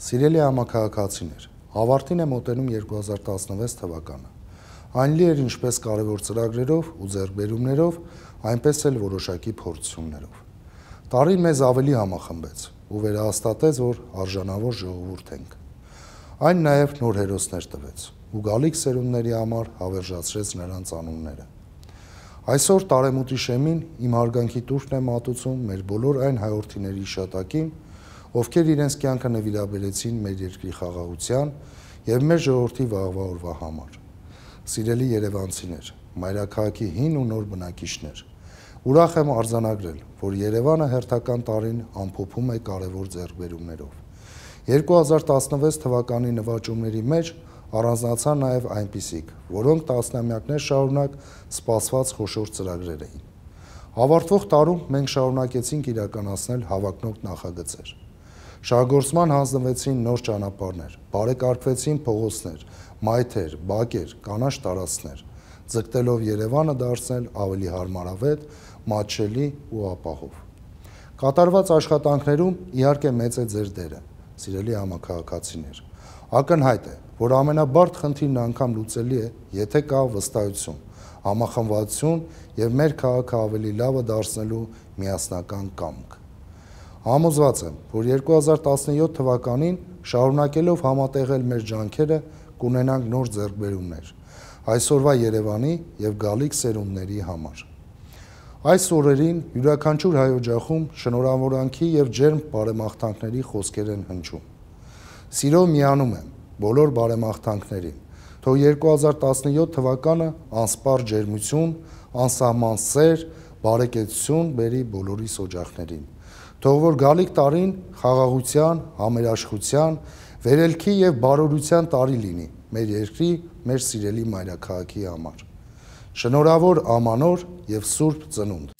Սիրելի համակարգացիներ, ավարտին է մոտենում 2016 թվականը։ Այնլի էր ինչպես կարևոր ծրագրերով ու ձեռքբերումներով, այնպես էլ որոշակի փորձություններով։ Տարին մեզ ավելի համախմբեց ու վերահաստատեց, որ արժանավոր ժողովուրդ ենք։ Այն նաև նոր հերոսներ տվեց ու գալիք սերունդների համար հավերժացրեց նրանց անունները։ Այսօր տարեմուտի շեմին իմ հարգանքի տուրքն է մատուցում մեր բոլոր այն հայորդիների շտակին, ովքեր իրենց կյանքը նվիրաբերեցին մեր երկրի խաղաղության եւ մեր ժողովրդի վաղվա օրվա համար։ Սիրելի Երևանցիներ, մայրաքաղաքի հին ու նոր բնակիչներ, ուրախ եմ արձանագրել, որ Երևանը հերթական տարին ամփոփում է կարևոր ձեռքբերումներով։ 2016 թվականի նվաճումների մեջ առանձնացան նաև այնպիսիք, որոնք տասնամյակներ շարունակ սպասված խոշոր ծրագրեր էին։ Ավարտվող տարում մենք շարունակեցինք իրականացնել հավակնոտ նախագծեր։ Շահագործման հանձնվեցին նոր ճանապարհներ, բարեկարգվեցին փողոցներ, մայթեր, բակեր, կանաչ տարածքներ, ձգտելով Երևանը դարձնել ավելի հարմարավետ, մատչելի ու ապահով։ Կատարված աշխատանքներում իհարկե մեծ է ձեր դերը, սիրելի համակարգացիներ։ Ակնհայտ է, որ ամենաբարդ խնդիրն անգամ լուծելի է, եթե կա վստահություն, համախմբվածություն եւ մեր քաղաքը ավելի լավը դարձնելու միասնական կամք։ Համոզված եմ, որ 2017 թվականին շարունակելով համատեղել մեր ջանքերը կունենանք նոր ձեռքբերումներ այսօրվա Երևանի եւ գալիք սերունդների համար։ Այս օրերին յուրաքանչյուր հայօջախում շնորհավորանքի եւ ջերմ բարեմաղթանքների խոսքեր են հնչում։ Սիրո միանում եմ բոլոր բարեմաղթանքներին, թող 2017 թվականը անսպառ ջերմություն, անսահման սեր, բարեկեցություն բերի բոլորիս օջախներին։ Թող որ գալիք տարին խաղաղության, համերաշխության, վերելքի եւ բարօրության տարի լինի մեր երկրի, մեր սիրելի մայրաքաղաքի համար։ Շնորհավոր ամանոր եւ սուրբ ծնունդ։